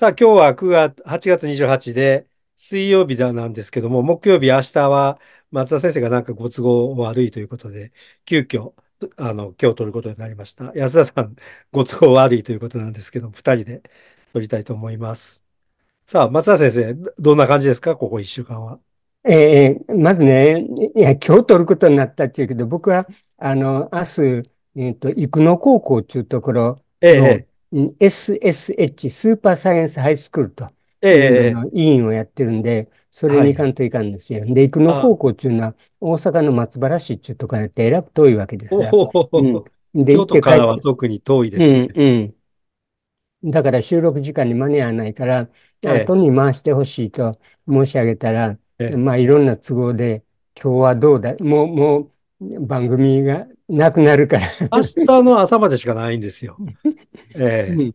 さあ、今日は9月、8月28日で、水曜日だなんですけども、木曜日、明日は松田先生がなんかご都合悪いということで、急遽、あの、今日撮ることになりました。安田さん、ご都合悪いということなんですけども、二人で撮りたいと思います。さあ、松田先生、どんな感じですかここ一週間は。ええー、まずね、いや、今日撮ることになったっていうけど、僕は、あの、明日、えっ、ー、と、生野高校っていうところええ SSH、スーパーサイエンスハイスクールと、ええ委員をやってるんで、それに行かんといかんですよ。はい、で、行くの高校っていうのは、大阪の松原市っていうところやって、えらく遠いわけですよ。うん、で、京都からは特に遠いですね。うん、うん、だから収録時間に間に合わないから、後に回してほしいと申し上げたら、ええ、まあいろんな都合で、今日はどうだ、もう、もう、番組がなくなるから明日の朝までしかないんですよ。ええー。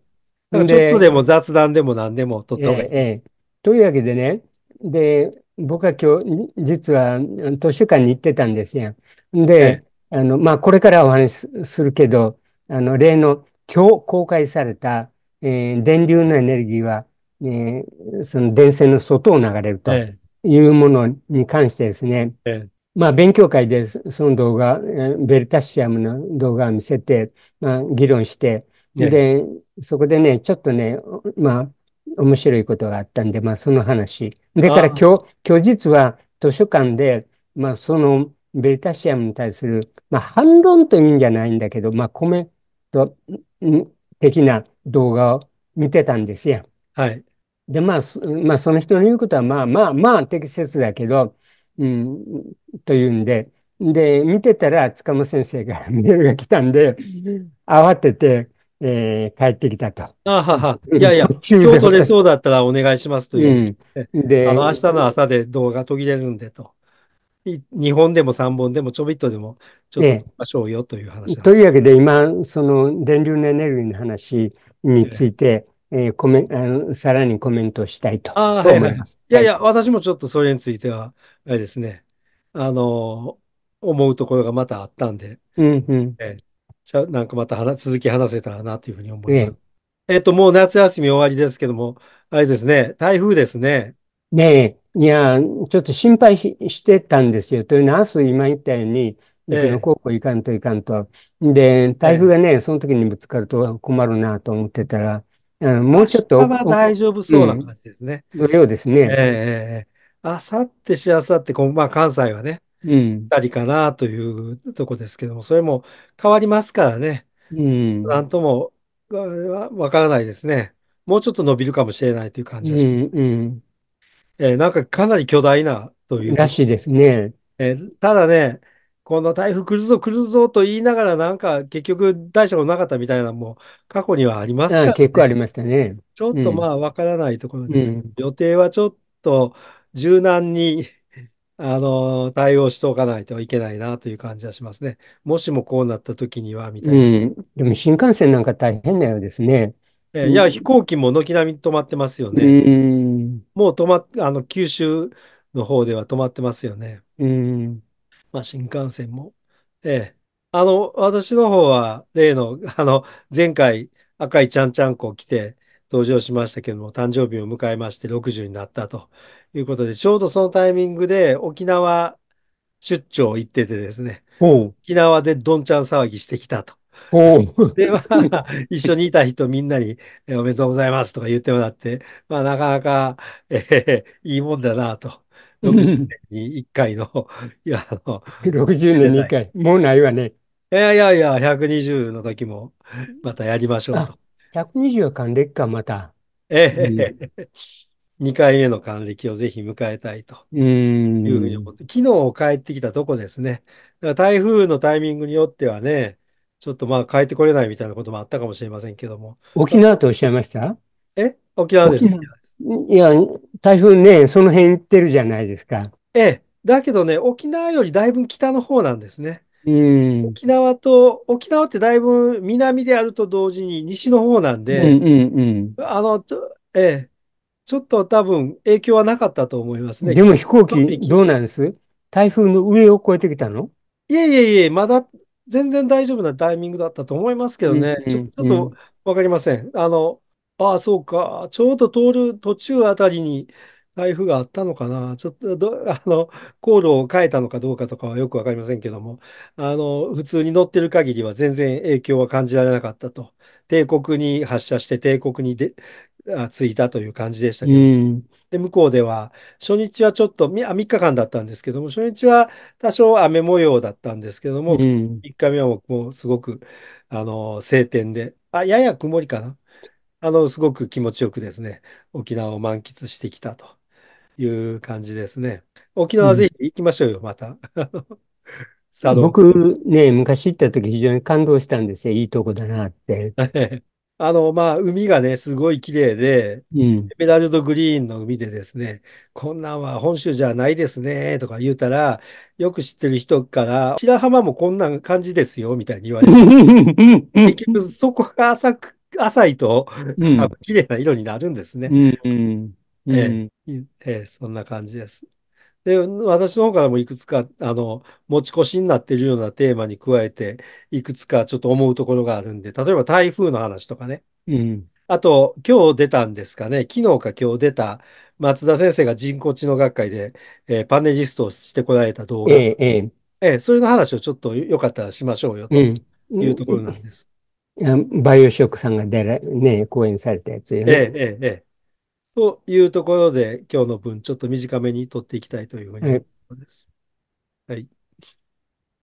ちょっとでも雑談でも何でも取った方がいい。ええー、というわけでね、で、僕は今日、実は図書館に行ってたんですよ。で、えー、あの、まあ、これからお話するけど、あの、例の今日公開された、えー、電流のエネルギーは、えー、その電線の外を流れるというものに関してですね、えー、まあ、勉強会でその動画、ベルタシアムの動画を見せて、まあ、議論して、で、そこでね、ちょっとね、まあ、面白いことがあったんで、まあ、その話。だから今日、今日実は図書館で、まあ、そのベルタシアムに対する、まあ、反論というんじゃないんだけど、まあ、コメント的な動画を見てたんですよ。はい。で、まあ、まあ、その人の言うことは、まあまあまあ適切だけど、うん、というんで、で、見てたら、塚本先生がメールが来たんで、慌てて、えー、帰ってきたと。あはは。いやいや、京都でそうだったらお願いしますという。うん、で、あの、明日の朝で動画途切れるんでと。日本でも3本でもちょびっとでもちょっと行きましょうよという話、ええというわけで今、その電流のエネルギーの話について、えええー、コメあのさらにコメントしたいと思います。はいはい、いやいや、私もちょっとそれについては、あれですね、あの、思うところがまたあったんで、うんうんえー、じゃなんかまた話続き話せたらなというふうに思います。ね、えっと、もう夏休み終わりですけども、あれですね、台風ですね。ねえ、いや、ちょっと心配してたんですよ。というのは、明日今言ったように、高校行かんといかんと。で、台風がね、その時にぶつかると困るなと思ってたら、あのもうちょっと。明日大丈夫そうな感じですね。うん、土曜ですね。ええあさってしあさって、まあ関西はね。うん。たりかなというとこですけども、それも変わりますからね。うなん。ともわからないですね。もうちょっと伸びるかもしれないという感じがします。ん、うん。えーなんかかなり巨大なというらこしいですね。えーただね、この台風来るぞ来るぞと言いながら、なんか結局大したことなかったみたいなのも過去にはありますあ、から結構ありね。ましたね。ちょっうとまあわからないところです。ん。予定はちょっと柔軟にあの、対応しておかないといけないなという感じはしますね。もしもこうなった時には、みたいな。ん。でも新幹線なんか大変なようですね。えいや、飛行機も軒並み止まってますようね。ん。もう止まっ、あの、九州の方では止まってますよね。うん。まあ、新幹線も。ええ。あの、私の方は、例の、あの、前回、赤いちゃんちゃんこ来て、登場しましたけども、誕生日を迎えまして60になったということで、ちょうどそのタイミングで沖縄出張行っててですね、沖縄でどんちゃん騒ぎしてきたと。で、まあ、一緒にいた人みんなに、おめでとうございますとか言ってもらって、まあ、なかなか、えー、いいもんだなと。60年に1回の、いや、あの。60年に1回。もうないわね。いやいやいや、120の時も、またやりましょうと。120還暦か、また。ええ、うん、2回目の還暦をぜひ迎えたいというふうに思って、昨日帰ってきたとこですね。だから台風のタイミングによってはね、ちょっとまあ帰ってこれないみたいなこともあったかもしれませんけども。沖縄とおっしゃいましたえ沖縄です。いや、台風ね、その辺行ってるじゃないですか。ええ。だけどね、沖縄よりだいぶ北の方なんですね。うん、沖縄と、沖縄ってだいぶ南であると同時に西の方なんで、あの、ええ、ちょっと多分影響はなかったと思いますね。でも飛行機どうなんです台風の上を越えてきたのいえいえいえ、まだ全然大丈夫なタイミングだったと思いますけどね。ちょちょっとわかりません。あの、ああ、そうか。ちょうど通る途中あたりに台風があったのかな、ちょっとどあの航路を変えたのかどうかとかはよくわかりませんけども、あの普通に乗ってる限りは全然影響は感じられなかったと、帝国に発射して、帝国にであ着いたという感じでしたけど、うん、で向こうでは、初日はちょっと3、3日間だったんですけども、初日は多少雨模様だったんですけども、3日目はもうすごくあの晴天で、あやや曇りかな。あの、すごく気持ちよくですね、沖縄を満喫してきたと。いう感じですね。沖縄ぜひ行きましょうよ、また。僕ね、昔行った時非常に感動したんですよ。いいとこだなって。あの、まあ、海がね、すごい綺麗で、うん、エメラルドグリーンの海でですね、こんなんは本州じゃないですね、とか言うたら、よく知ってる人から、白浜もこんな感じですよ、みたいに言われて、結局そこが浅く、浅いと、うん、綺麗な色になるんですね。うんうんええ、ええ、そんな感じです。で、私の方からもいくつか、あの、持ち越しになっているようなテーマに加えて、いくつかちょっと思うところがあるんで、例えば台風の話とかね。うん。あと、今日出たんですかね、昨日か今日出た、松田先生が人工知能学会で、えーパネリストをしてこられた動画。え、ええ。ええ、そういうの話をちょっとよかったらしましょうよ、というところなんです。バイオショックさんが出ら、ね、講演されたやつよええ、ええ、ええ。というところで、今日の分、ちょっと短めに取っていきたいというふうに思います。はい